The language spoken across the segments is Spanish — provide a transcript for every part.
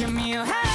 give me a hand.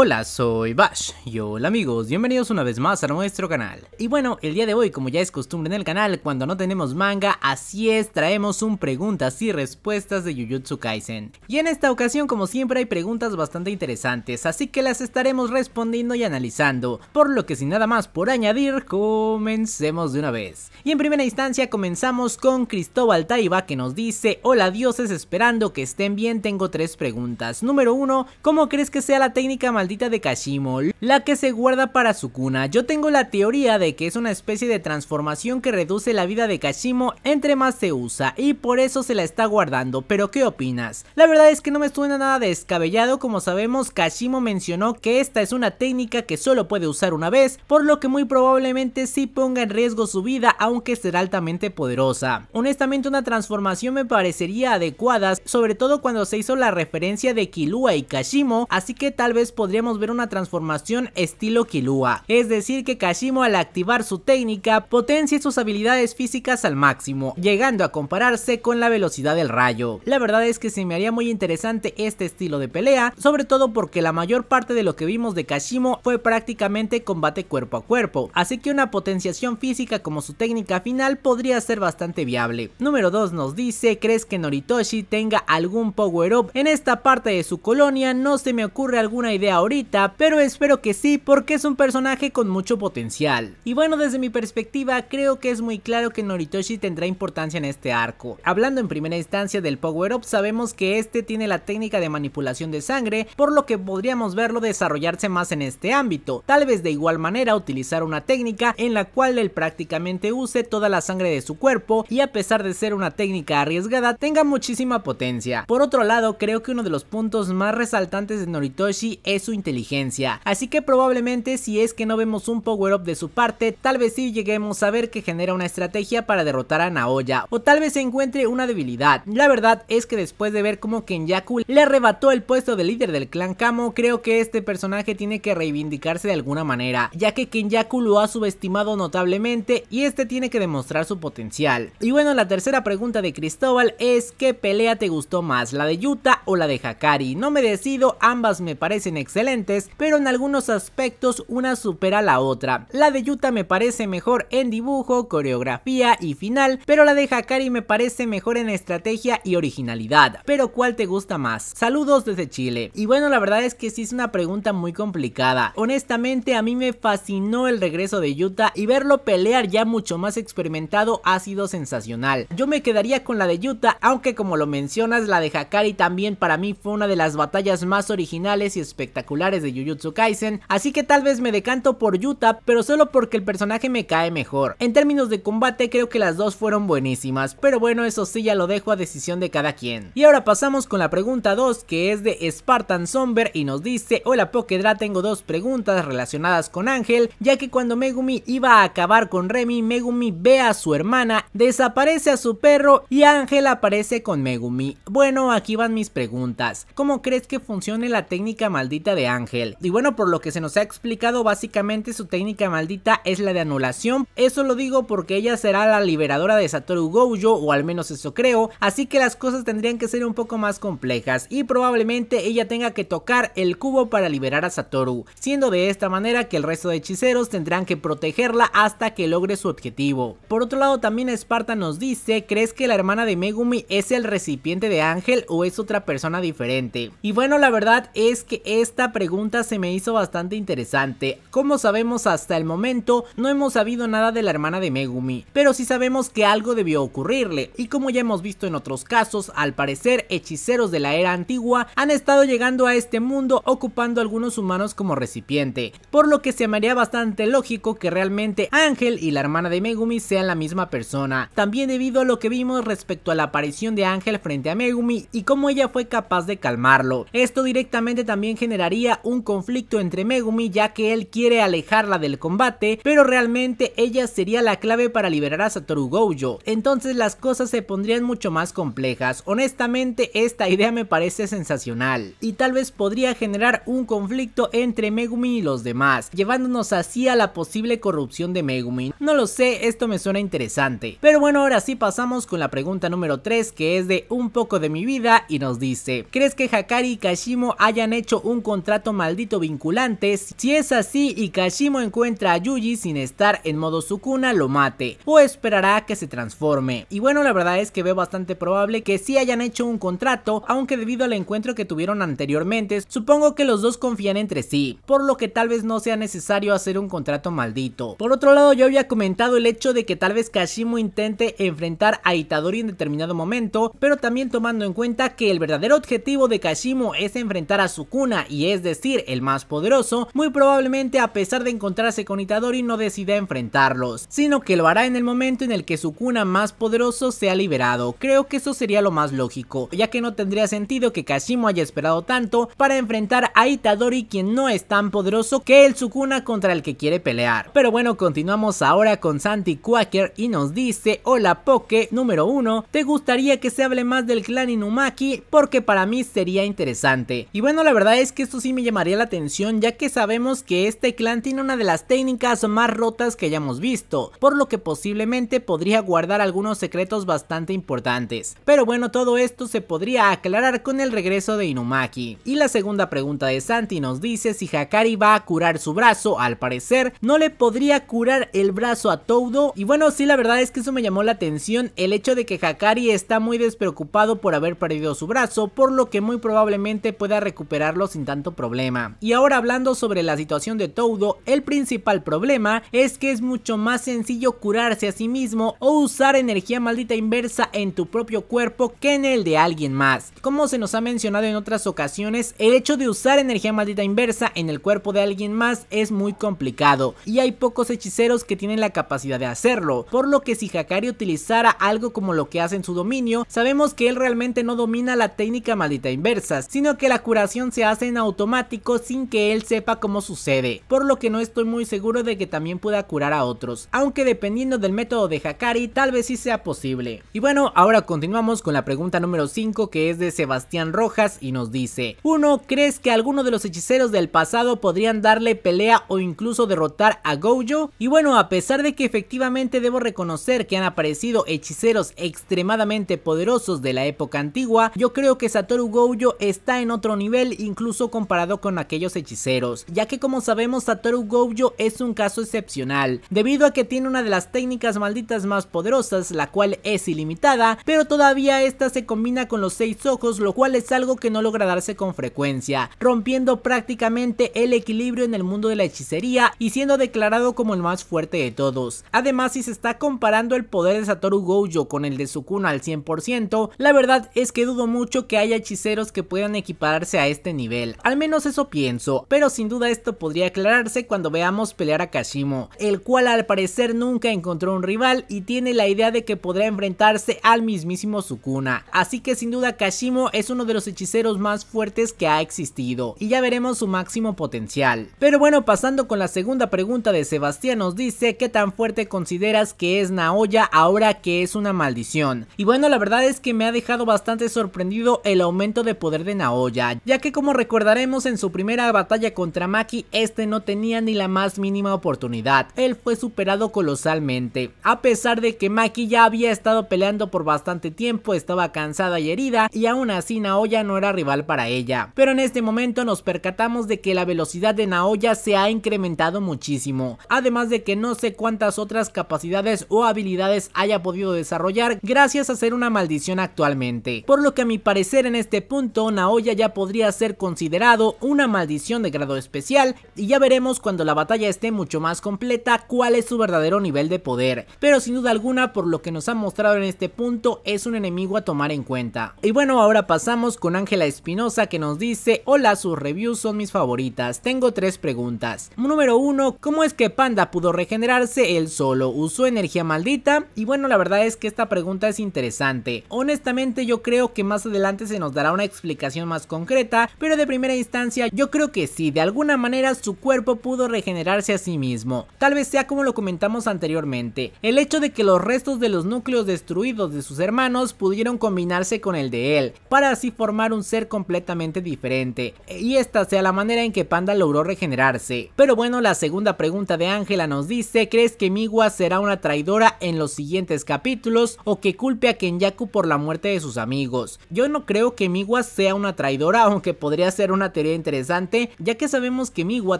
Hola, soy Bash y hola amigos, bienvenidos una vez más a nuestro canal. Y bueno, el día de hoy, como ya es costumbre en el canal, cuando no tenemos manga, así es, traemos un preguntas y respuestas de Jujutsu Kaisen. Y en esta ocasión, como siempre, hay preguntas bastante interesantes, así que las estaremos respondiendo y analizando. Por lo que sin nada más por añadir, comencemos de una vez. Y en primera instancia comenzamos con Cristóbal Taiba que nos dice, hola dioses, esperando que estén bien, tengo tres preguntas. Número uno, ¿cómo crees que sea la técnica maldita? de kashimo la que se guarda para su cuna. Yo tengo la teoría de que es una especie de transformación que reduce la vida de Kashimo entre más se usa y por eso se la está guardando, pero ¿qué opinas? La verdad es que no me suena nada descabellado, como sabemos Kashimo mencionó que esta es una técnica que solo puede usar una vez, por lo que muy probablemente sí ponga en riesgo su vida aunque será altamente poderosa. Honestamente una transformación me parecería adecuada, sobre todo cuando se hizo la referencia de Kilua y Kashimo, así que tal vez podría podríamos ver una transformación estilo Kilua, es decir que Kashimo al activar su técnica potencia sus habilidades físicas al máximo, llegando a compararse con la velocidad del rayo. La verdad es que se me haría muy interesante este estilo de pelea, sobre todo porque la mayor parte de lo que vimos de Kashimo fue prácticamente combate cuerpo a cuerpo, así que una potenciación física como su técnica final podría ser bastante viable. Número 2 nos dice, ¿crees que Noritoshi tenga algún power up en esta parte de su colonia? No se me ocurre alguna idea ahorita, pero espero que sí porque es un personaje con mucho potencial. Y bueno, desde mi perspectiva creo que es muy claro que Noritoshi tendrá importancia en este arco. Hablando en primera instancia del Power Up, sabemos que este tiene la técnica de manipulación de sangre, por lo que podríamos verlo desarrollarse más en este ámbito, tal vez de igual manera utilizar una técnica en la cual él prácticamente use toda la sangre de su cuerpo y a pesar de ser una técnica arriesgada, tenga muchísima potencia. Por otro lado, creo que uno de los puntos más resaltantes de Noritoshi es inteligencia. Así que probablemente si es que no vemos un power up de su parte, tal vez sí lleguemos a ver que genera una estrategia para derrotar a Naoya o tal vez se encuentre una debilidad. La verdad es que después de ver cómo Kenyaku le arrebató el puesto de líder del clan Kamo, creo que este personaje tiene que reivindicarse de alguna manera, ya que Kenyaku lo ha subestimado notablemente y este tiene que demostrar su potencial. Y bueno, la tercera pregunta de Cristóbal es ¿qué pelea te gustó más, la de Yuta o la de Hakari? No me decido, ambas me parecen excelentes excelentes, pero en algunos aspectos una supera la otra. La de Yuta me parece mejor en dibujo, coreografía y final, pero la de Hakari me parece mejor en estrategia y originalidad. Pero ¿cuál te gusta más? Saludos desde Chile. Y bueno, la verdad es que sí es una pregunta muy complicada. Honestamente, a mí me fascinó el regreso de Yuta y verlo pelear ya mucho más experimentado ha sido sensacional. Yo me quedaría con la de Yuta, aunque como lo mencionas, la de Hakari también para mí fue una de las batallas más originales y espectaculares de Jujutsu Kaisen, así que tal vez me decanto por Yuta, pero solo porque el personaje me cae mejor. En términos de combate creo que las dos fueron buenísimas, pero bueno eso sí ya lo dejo a decisión de cada quien. Y ahora pasamos con la pregunta 2 que es de Spartan Somber y nos dice, hola Pokedra, tengo dos preguntas relacionadas con Ángel, ya que cuando Megumi iba a acabar con Remy, Megumi ve a su hermana, desaparece a su perro y Ángel aparece con Megumi. Bueno, aquí van mis preguntas. ¿Cómo crees que funcione la técnica maldita de Ángel. Y bueno, por lo que se nos ha explicado, básicamente su técnica maldita es la de anulación. Eso lo digo porque ella será la liberadora de Satoru Gojo, o al menos eso creo, así que las cosas tendrían que ser un poco más complejas y probablemente ella tenga que tocar el cubo para liberar a Satoru, siendo de esta manera que el resto de hechiceros tendrán que protegerla hasta que logre su objetivo. Por otro lado, también Esparta nos dice, ¿crees que la hermana de Megumi es el recipiente de Ángel o es otra persona diferente? Y bueno, la verdad es que esta pregunta se me hizo bastante interesante. Como sabemos hasta el momento, no hemos sabido nada de la hermana de Megumi, pero si sabemos que algo debió ocurrirle, y como ya hemos visto en otros casos, al parecer hechiceros de la era antigua han estado llegando a este mundo ocupando algunos humanos como recipiente, por lo que se me haría bastante lógico que realmente Ángel y la hermana de Megumi sean la misma persona, también debido a lo que vimos respecto a la aparición de Ángel frente a Megumi y cómo ella fue capaz de calmarlo. Esto directamente también generaría un conflicto entre Megumi ya que él quiere alejarla del combate, pero realmente ella sería la clave para liberar a Satoru Gojo, entonces las cosas se pondrían mucho más complejas. Honestamente esta idea me parece sensacional y tal vez podría generar un conflicto entre Megumi y los demás, llevándonos así a la posible corrupción de Megumi. No lo sé, esto me suena interesante. Pero bueno, ahora sí pasamos con la pregunta número 3 que es de un poco de mi vida y nos dice, ¿crees que Hakari y Kashimo hayan hecho un contrato maldito vinculantes Si es así y Kashimo encuentra a Yuji sin estar en modo Sukuna, lo mate o esperará que se transforme. Y bueno, la verdad es que veo bastante probable que si hayan hecho un contrato, aunque debido al encuentro que tuvieron anteriormente, supongo que los dos confían entre sí, por lo que tal vez no sea necesario hacer un contrato maldito. Por otro lado, yo había comentado el hecho de que tal vez Kashimo intente enfrentar a Itadori en determinado momento, pero también tomando en cuenta que el verdadero objetivo de Kashimo es enfrentar a Sukuna y es decir, el más poderoso, muy probablemente a pesar de encontrarse con Itadori no decida enfrentarlos, sino que lo hará en el momento en el que su cuna más poderoso sea liberado. Creo que eso sería lo más lógico, ya que no tendría sentido que Kashimo haya esperado tanto para enfrentar a Itadori quien no es tan poderoso que el Sukuna contra el que quiere pelear. Pero bueno, continuamos ahora con Santi Quaker y nos dice, hola Poke, número 1, ¿te gustaría que se hable más del clan Inumaki? Porque para mí sería interesante. Y bueno, la verdad es que esto sí me llamaría la atención ya que sabemos que este clan tiene una de las técnicas más rotas que hayamos visto, por lo que posiblemente podría guardar algunos secretos bastante importantes. Pero bueno, todo esto se podría aclarar con el regreso de Inumaki. Y la segunda pregunta de Santi nos dice si Hakari va a curar su brazo, al parecer no le podría curar el brazo a Toudo y bueno, sí la verdad es que eso me llamó la atención el hecho de que Hakari está muy despreocupado por haber perdido su brazo, por lo que muy probablemente pueda recuperarlo sin tanto problema. Y ahora hablando sobre la situación de Todo, el principal problema es que es mucho más sencillo curarse a sí mismo o usar energía maldita inversa en tu propio cuerpo que en el de alguien más. Como se nos ha mencionado en otras ocasiones, el hecho de usar energía maldita inversa en el cuerpo de alguien más es muy complicado y hay pocos hechiceros que tienen la capacidad de hacerlo, por lo que si Hakari utilizara algo como lo que hace en su dominio, sabemos que él realmente no domina la técnica maldita inversa, sino que la curación se hace en auto automático sin que él sepa cómo sucede, por lo que no estoy muy seguro de que también pueda curar a otros, aunque dependiendo del método de Hakari tal vez sí sea posible. Y bueno, ahora continuamos con la pregunta número 5 que es de Sebastián Rojas y nos dice, 1. ¿Crees que alguno de los hechiceros del pasado podrían darle pelea o incluso derrotar a Gojo? Y bueno, a pesar de que efectivamente debo reconocer que han aparecido hechiceros extremadamente poderosos de la época antigua, yo creo que Satoru Gojo está en otro nivel incluso con comparado con aquellos hechiceros, ya que como sabemos Satoru Gojo es un caso excepcional, debido a que tiene una de las técnicas malditas más poderosas, la cual es ilimitada, pero todavía esta se combina con los seis ojos, lo cual es algo que no logra darse con frecuencia, rompiendo prácticamente el equilibrio en el mundo de la hechicería y siendo declarado como el más fuerte de todos. Además, si se está comparando el poder de Satoru Gojo con el de Sukuna al 100%, la verdad es que dudo mucho que haya hechiceros que puedan equipararse a este nivel, menos eso pienso, pero sin duda esto podría aclararse cuando veamos pelear a Kashimo, el cual al parecer nunca encontró un rival y tiene la idea de que podrá enfrentarse al mismísimo Sukuna, así que sin duda Kashimo es uno de los hechiceros más fuertes que ha existido y ya veremos su máximo potencial. Pero bueno, pasando con la segunda pregunta de Sebastián nos dice qué tan fuerte consideras que es Naoya ahora que es una maldición. Y bueno, la verdad es que me ha dejado bastante sorprendido el aumento de poder de Naoya, ya que como recordaremos en su primera batalla contra Maki, este no tenía ni la más mínima oportunidad. Él fue superado colosalmente. A pesar de que Maki ya había estado peleando por bastante tiempo, estaba cansada y herida y aún así Naoya no era rival para ella. Pero en este momento nos percatamos de que la velocidad de Naoya se ha incrementado muchísimo. Además de que no sé cuántas otras capacidades o habilidades haya podido desarrollar gracias a ser una maldición actualmente. Por lo que a mi parecer en este punto Naoya ya podría ser considerada una maldición de grado especial y ya veremos cuando la batalla esté mucho más completa cuál es su verdadero nivel de poder, pero sin duda alguna por lo que nos han mostrado en este punto es un enemigo a tomar en cuenta. Y bueno ahora pasamos con Ángela Espinosa que nos dice hola sus reviews son mis favoritas, tengo tres preguntas. Número uno, ¿cómo es que Panda pudo regenerarse él solo? ¿Usó energía maldita? Y bueno la verdad es que esta pregunta es interesante, honestamente yo creo que más adelante se nos dará una explicación más concreta, pero de primera instancia yo creo que sí, de alguna manera su cuerpo pudo regenerarse a sí mismo. Tal vez sea como lo comentamos anteriormente, el hecho de que los restos de los núcleos destruidos de sus hermanos pudieron combinarse con el de él, para así formar un ser completamente diferente, y esta sea la manera en que Panda logró regenerarse. Pero bueno, la segunda pregunta de Ángela nos dice, ¿crees que Miwa será una traidora en los siguientes capítulos o que culpe a Kenyaku por la muerte de sus amigos? Yo no creo que Miwa sea una traidora, aunque podría ser una teoría interesante, ya que sabemos que Miwa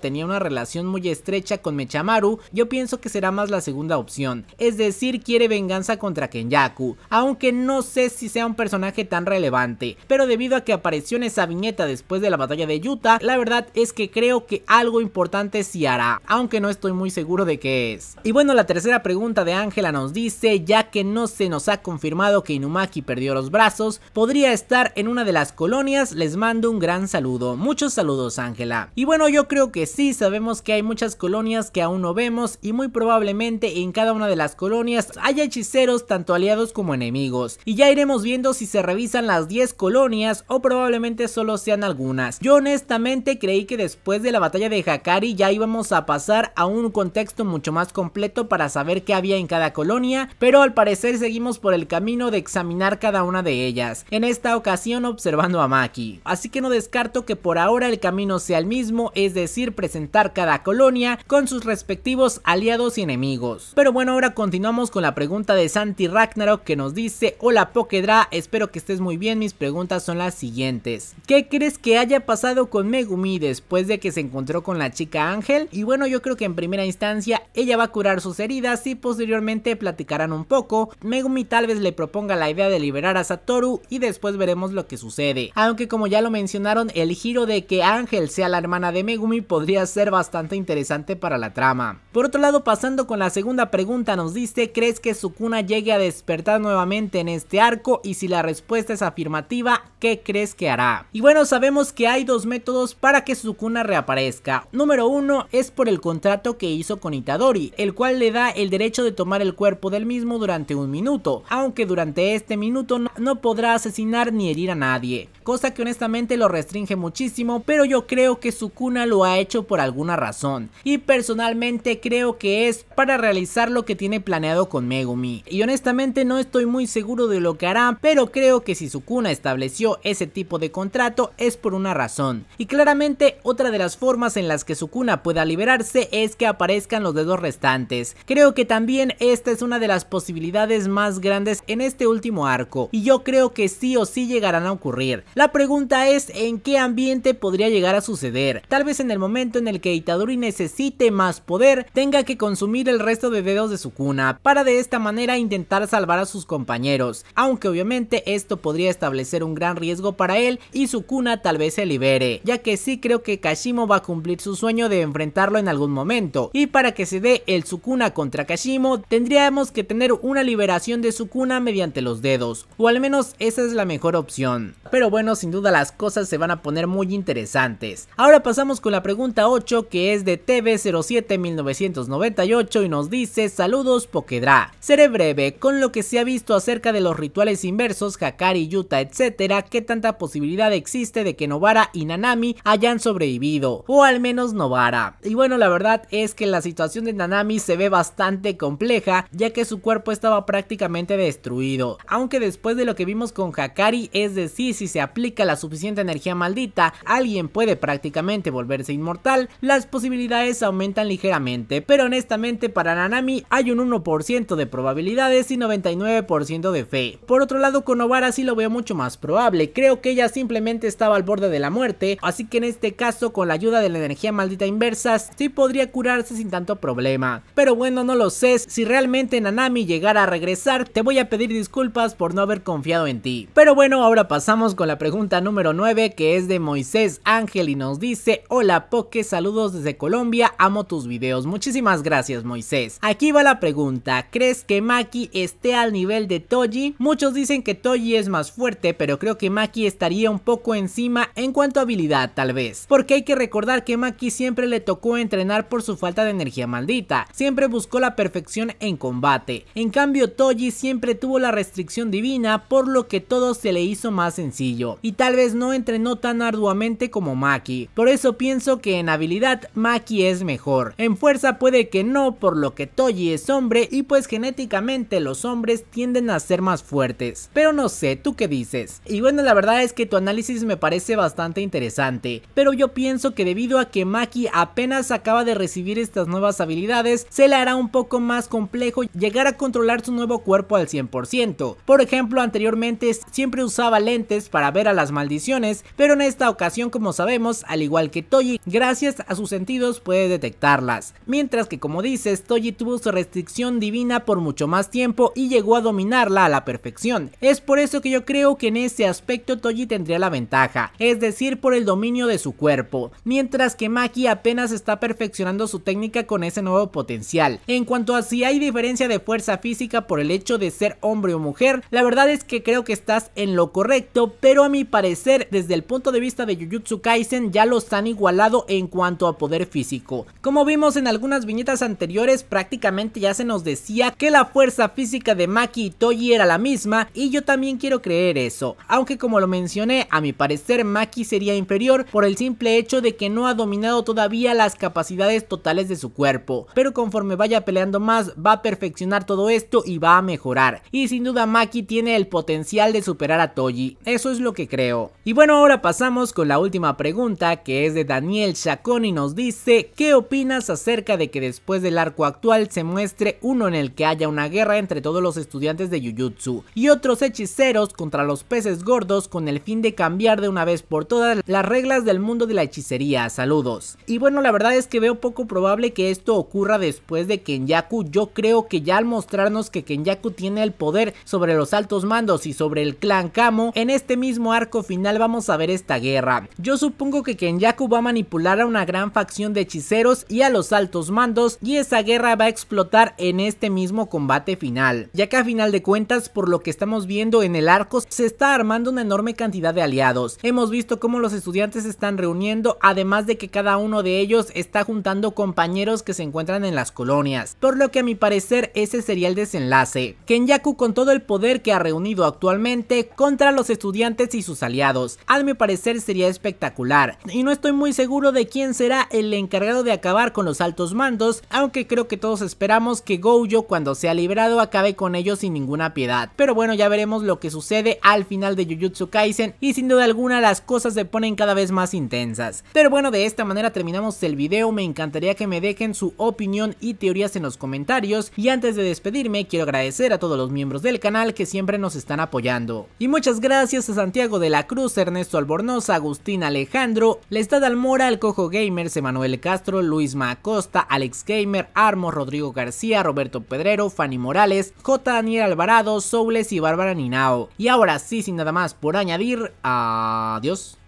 tenía una relación muy estrecha con Mechamaru, yo pienso que será más la segunda opción, es decir, quiere venganza contra Kenyaku, aunque no sé si sea un personaje tan relevante, pero debido a que apareció en esa viñeta después de la batalla de Yuta, la verdad es que creo que algo importante sí hará, aunque no estoy muy seguro de qué es. Y bueno, la tercera pregunta de Ángela nos dice, ya que no se nos ha confirmado que Inumaki perdió los brazos, podría estar en una de las colonias, les mando un gran saludo. Muchos saludos Ángela. Y bueno yo creo que sí, sabemos que hay muchas colonias que aún no vemos y muy probablemente en cada una de las colonias haya hechiceros tanto aliados como enemigos. Y ya iremos viendo si se revisan las 10 colonias o probablemente solo sean algunas. Yo honestamente creí que después de la batalla de Hakari ya íbamos a pasar a un contexto mucho más completo para saber qué había en cada colonia, pero al parecer seguimos por el camino de examinar cada una de ellas, en esta ocasión observando a Maki. Así que no descarto que por ahora el camino sea el mismo, es decir, presentar cada colonia con sus respectivos aliados y enemigos. Pero bueno, ahora continuamos con la pregunta de Santi Ragnarok que nos dice, hola Pokedra, espero que estés muy bien, mis preguntas son las siguientes. ¿Qué crees que haya pasado con Megumi después de que se encontró con la chica Ángel? Y bueno, yo creo que en primera instancia ella va a curar sus heridas y posteriormente platicarán un poco. Megumi tal vez le proponga la idea de liberar a Satoru y después veremos lo que sucede. Aunque como ya lo mencionaron, el de que Ángel sea la hermana de Megumi podría ser bastante interesante para la trama. Por otro lado, pasando con la segunda pregunta, nos dice, ¿crees que Sukuna llegue a despertar nuevamente en este arco? Y si la respuesta es afirmativa, ¿qué crees que hará? Y bueno, sabemos que hay dos métodos para que Sukuna reaparezca. Número uno es por el contrato que hizo con Itadori, el cual le da el derecho de tomar el cuerpo del mismo durante un minuto, aunque durante este minuto no podrá asesinar ni herir a nadie, cosa que honestamente lo restringe muchísimo pero yo creo que Sukuna lo ha hecho por alguna razón. Y personalmente creo que es para realizar lo que tiene planeado con Megumi. Y honestamente no estoy muy seguro de lo que hará, pero creo que si Sukuna estableció ese tipo de contrato es por una razón. Y claramente otra de las formas en las que Sukuna pueda liberarse es que aparezcan los dedos restantes. Creo que también esta es una de las posibilidades más grandes en este último arco. Y yo creo que sí o sí llegarán a ocurrir. La pregunta es en qué ambiente podría llegar a suceder. Tal vez en el momento en el que Itadori necesite más poder, tenga que consumir el resto de dedos de su cuna, para de esta manera intentar salvar a sus compañeros, aunque obviamente esto podría establecer un gran riesgo para él y su cuna tal vez se libere, ya que sí creo que Kashimo va a cumplir su sueño de enfrentarlo en algún momento, y para que se dé el Sukuna contra Kashimo, tendríamos que tener una liberación de Sukuna mediante los dedos, o al menos esa es la mejor opción. Pero bueno, sin duda las cosas se van a poner muy interesantes. Ahora pasamos con la pregunta 8 que es de TV07-1998 y nos dice saludos Pokedra. Seré breve con lo que se ha visto acerca de los rituales inversos, Hakari, Yuta, etcétera, qué tanta posibilidad existe de que Novara y Nanami hayan sobrevivido, o al menos Novara. Y bueno, la verdad es que la situación de Nanami se ve bastante compleja, ya que su cuerpo estaba prácticamente destruido, aunque después de lo que vimos con Hakari, es decir, si se aplica la suficiente energía maldita, alguien puede prácticamente volverse inmortal, las posibilidades aumentan ligeramente, pero honestamente para Nanami hay un 1% de probabilidades y 99% de fe. Por otro lado, con Obara sí lo veo mucho más probable, creo que ella simplemente estaba al borde de la muerte, así que en este caso con la ayuda de la energía maldita inversa sí podría curarse sin tanto problema. Pero bueno, no lo sé, si realmente Nanami llegara a regresar, te voy a pedir disculpas por no haber confiado en ti. Pero bueno, ahora pasamos con la pregunta número 9 que es de Mo. Moisés Ángel y nos dice, hola Poké, saludos desde Colombia, amo tus videos, muchísimas gracias Moisés. Aquí va la pregunta, ¿crees que Maki esté al nivel de Toji? Muchos dicen que Toji es más fuerte, pero creo que Maki estaría un poco encima en cuanto a habilidad tal vez, porque hay que recordar que Maki siempre le tocó entrenar por su falta de energía maldita, siempre buscó la perfección en combate, en cambio Toji siempre tuvo la restricción divina, por lo que todo se le hizo más sencillo, y tal vez no entrenó tan arduamente como Maki. Por eso pienso que en habilidad Maki es mejor. En fuerza puede que no, por lo que Toji es hombre y pues genéticamente los hombres tienden a ser más fuertes. Pero no sé, ¿tú qué dices? Y bueno, la verdad es que tu análisis me parece bastante interesante, pero yo pienso que debido a que Maki apenas acaba de recibir estas nuevas habilidades, se le hará un poco más complejo llegar a controlar su nuevo cuerpo al 100%. Por ejemplo, anteriormente siempre usaba lentes para ver a las maldiciones, pero en esta ocasión ocasión, como sabemos, al igual que Toji, gracias a sus sentidos puede detectarlas. Mientras que como dices, Toji tuvo su restricción divina por mucho más tiempo y llegó a dominarla a la perfección. Es por eso que yo creo que en ese aspecto Toji tendría la ventaja, es decir, por el dominio de su cuerpo, mientras que Maki apenas está perfeccionando su técnica con ese nuevo potencial. En cuanto a si hay diferencia de fuerza física por el hecho de ser hombre o mujer, la verdad es que creo que estás en lo correcto, pero a mi parecer, desde el punto de vista de Jujutsu Kaisen ya los han igualado en cuanto a poder físico. Como vimos en algunas viñetas anteriores, prácticamente ya se nos decía que la fuerza física de Maki y Toji era la misma y yo también quiero creer eso, aunque como lo mencioné, a mi parecer Maki sería inferior por el simple hecho de que no ha dominado todavía las capacidades totales de su cuerpo, pero conforme vaya peleando más va a perfeccionar todo esto y va a mejorar, y sin duda Maki tiene el potencial de superar a Toji, eso es lo que creo. Y bueno, ahora pasamos con la última pregunta que es de Daniel Chacón y nos dice ¿Qué opinas acerca de que después del arco actual se muestre uno en el que haya una guerra entre todos los estudiantes de Jujutsu y otros hechiceros contra los peces gordos con el fin de cambiar de una vez por todas las reglas del mundo de la hechicería? Saludos. Y bueno la verdad es que veo poco probable que esto ocurra después de Kenyaku yo creo que ya al mostrarnos que Kenyaku tiene el poder sobre los altos mandos y sobre el clan Kamo en este mismo arco final vamos a ver esta guerra yo supongo que Kenyaku va a manipular a una gran facción de hechiceros y a los altos mandos y esa guerra va a explotar en este mismo combate final, ya que a final de cuentas por lo que estamos viendo en el arco se está armando una enorme cantidad de aliados. Hemos visto cómo los estudiantes se están reuniendo además de que cada uno de ellos está juntando compañeros que se encuentran en las colonias, por lo que a mi parecer ese sería el desenlace. Kenyaku con todo el poder que ha reunido actualmente contra los estudiantes y sus aliados. A mi parecer sería espectacular. Y no estoy muy seguro de quién será el encargado de acabar con los altos mandos, aunque creo que todos esperamos que Gojo cuando sea liberado acabe con ellos sin ninguna piedad. Pero bueno, ya veremos lo que sucede al final de Jujutsu Kaisen y sin duda alguna las cosas se ponen cada vez más intensas. Pero bueno, de esta manera terminamos el video, me encantaría que me dejen su opinión y teorías en los comentarios y antes de despedirme quiero agradecer a todos los miembros del canal que siempre nos están apoyando. Y muchas gracias a Santiago de la Cruz, Ernesto Albornoza, Agustín Alejandro, Lestad Almora, El Cojo Gamers, Emanuel Castro, Luis Macosta, Alex Gamer, Armo, Rodrigo García, Roberto Pedrero, Fanny Morales, J. Daniel Alvarado, Soules y Bárbara Ninao. Y ahora sí, sin nada más por añadir, adiós.